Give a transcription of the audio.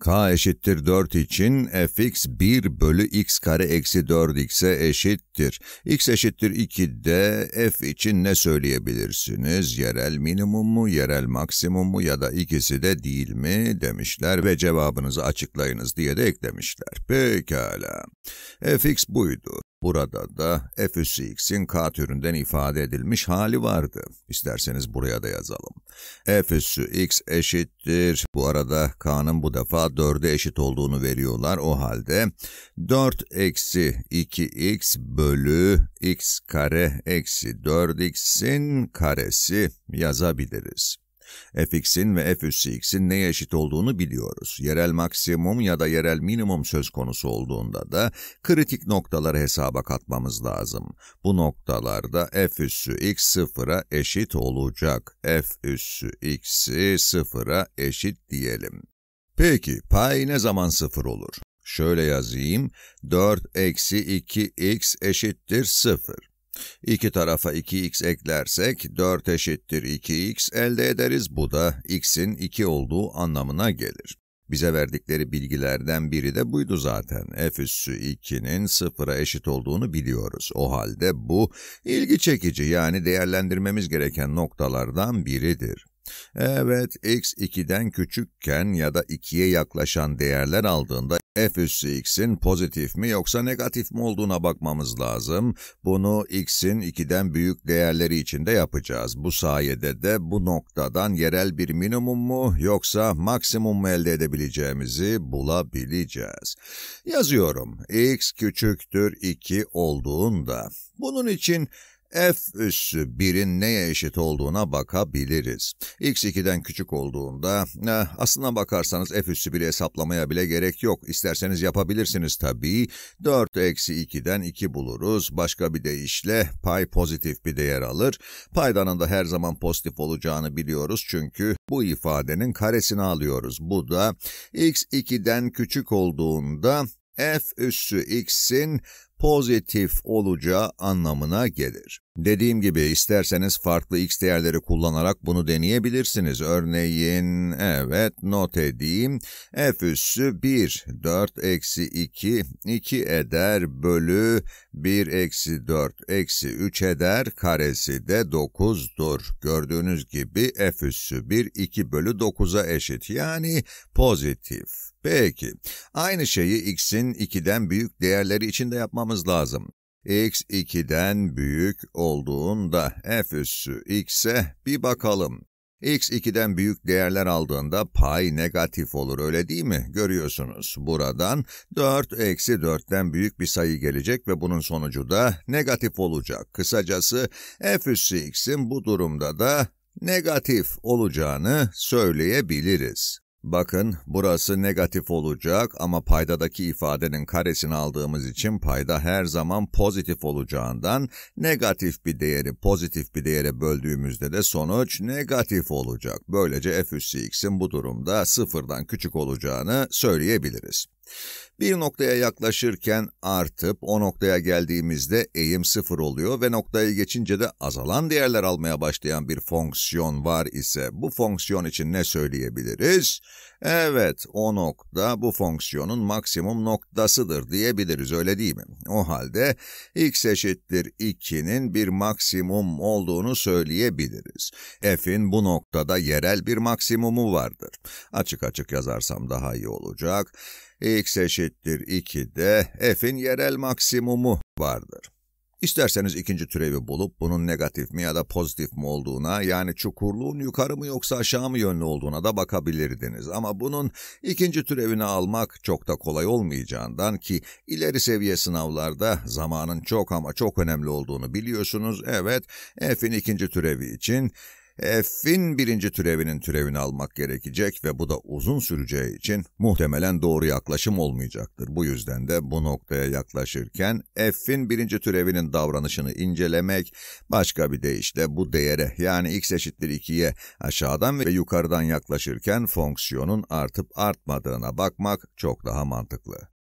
k eşittir 4 için fx 1 bölü x kare eksi 4x'e eşittir. x eşittir de f için ne söyleyebilirsiniz? Yerel minimum mu, yerel maksimum mu ya da ikisi de değil mi demişler ve cevabınızı açıklayınız diye de eklemişler. Pekala. fx buydu. Burada da f x'in k türünden ifade edilmiş hali vardı. İsterseniz buraya da yazalım. f x eşittir. Bu arada k'nın bu defa 4'e eşit olduğunu veriyorlar. O halde 4 eksi 2x bölü x kare eksi 4x'in karesi yazabiliriz fx'in ve f üssü x'in neye eşit olduğunu biliyoruz. Yerel maksimum ya da yerel minimum söz konusu olduğunda da kritik noktaları hesaba katmamız lazım. Bu noktalarda f üssü x sıfıra eşit olacak. f üssü x'i sıfıra eşit diyelim. Peki pi ne zaman sıfır olur? Şöyle yazayım, 4 eksi 2x eşittir 0. İki tarafa 2x eklersek 4 eşittir 2x elde ederiz. Bu da x'in 2 olduğu anlamına gelir. Bize verdikleri bilgilerden biri de buydu zaten. f üssü 2'nin 0'a eşit olduğunu biliyoruz. O halde bu ilgi çekici yani değerlendirmemiz gereken noktalardan biridir. Evet, x 2'den küçükken ya da 2'ye yaklaşan değerler aldığında f üssü x'in pozitif mi yoksa negatif mi olduğuna bakmamız lazım. Bunu x'in 2'den büyük değerleri içinde yapacağız. Bu sayede de bu noktadan yerel bir minimum mu yoksa maksimum mu elde edebileceğimizi bulabileceğiz. Yazıyorum. x küçüktür 2 olduğunda. Bunun için f üssü 1'in neye eşit olduğuna bakabiliriz. x 2'den küçük olduğunda eh, aslına bakarsanız f üssü 1'i hesaplamaya bile gerek yok. İsterseniz yapabilirsiniz tabii. 4 eksi 2'den 2 buluruz. Başka bir deyişle pay pozitif bir değer alır. Paydanın da her zaman pozitif olacağını biliyoruz çünkü bu ifadenin karesini alıyoruz. Bu da x 2'den küçük olduğunda f üssü x'in pozitif olacağı anlamına gelir. Dediğim gibi isterseniz farklı x değerleri kullanarak bunu deneyebilirsiniz. Örneğin evet not edeyim f üssü 1 4 eksi 2 2 eder bölü 1 eksi 4 eksi 3 eder karesi de 9'dur. Gördüğünüz gibi f üssü 1 2 bölü 9'a eşit yani pozitif. Peki aynı şeyi x'in 2'den büyük değerleri için de yapmam bulmamız lazım. x 2'den büyük olduğunda f üssü x'e bir bakalım. x 2'den büyük değerler aldığında pay negatif olur öyle değil mi? Görüyorsunuz buradan 4 eksi 4'ten büyük bir sayı gelecek ve bunun sonucu da negatif olacak. Kısacası f üssü x'in bu durumda da negatif olacağını söyleyebiliriz. Bakın burası negatif olacak ama paydadaki ifadenin karesini aldığımız için payda her zaman pozitif olacağından negatif bir değeri pozitif bir değere böldüğümüzde de sonuç negatif olacak. Böylece f üssü x'in bu durumda sıfırdan küçük olacağını söyleyebiliriz. Bir noktaya yaklaşırken artıp o noktaya geldiğimizde eğim sıfır oluyor ve noktayı geçince de azalan değerler almaya başlayan bir fonksiyon var ise bu fonksiyon için ne söyleyebiliriz? Evet o nokta bu fonksiyonun maksimum noktasıdır diyebiliriz öyle değil mi? O halde x eşittir 2'nin bir maksimum olduğunu söyleyebiliriz. f'in bu noktada yerel bir maksimumu vardır. Açık açık yazarsam daha iyi olacak x eşittir 2'de f'in yerel maksimumu vardır. İsterseniz ikinci türevi bulup bunun negatif mi ya da pozitif mi olduğuna yani çukurluğun yukarı mı yoksa aşağı mı yönlü olduğuna da bakabilirdiniz. Ama bunun ikinci türevini almak çok da kolay olmayacağından ki ileri seviye sınavlarda zamanın çok ama çok önemli olduğunu biliyorsunuz. Evet, f'in ikinci türevi için F'in birinci türevinin türevini almak gerekecek ve bu da uzun süreceği için muhtemelen doğru yaklaşım olmayacaktır. Bu yüzden de bu noktaya yaklaşırken F'in birinci türevinin davranışını incelemek, başka bir deyişle bu değere yani x eşittir 2'ye aşağıdan ve yukarıdan yaklaşırken fonksiyonun artıp artmadığına bakmak çok daha mantıklı.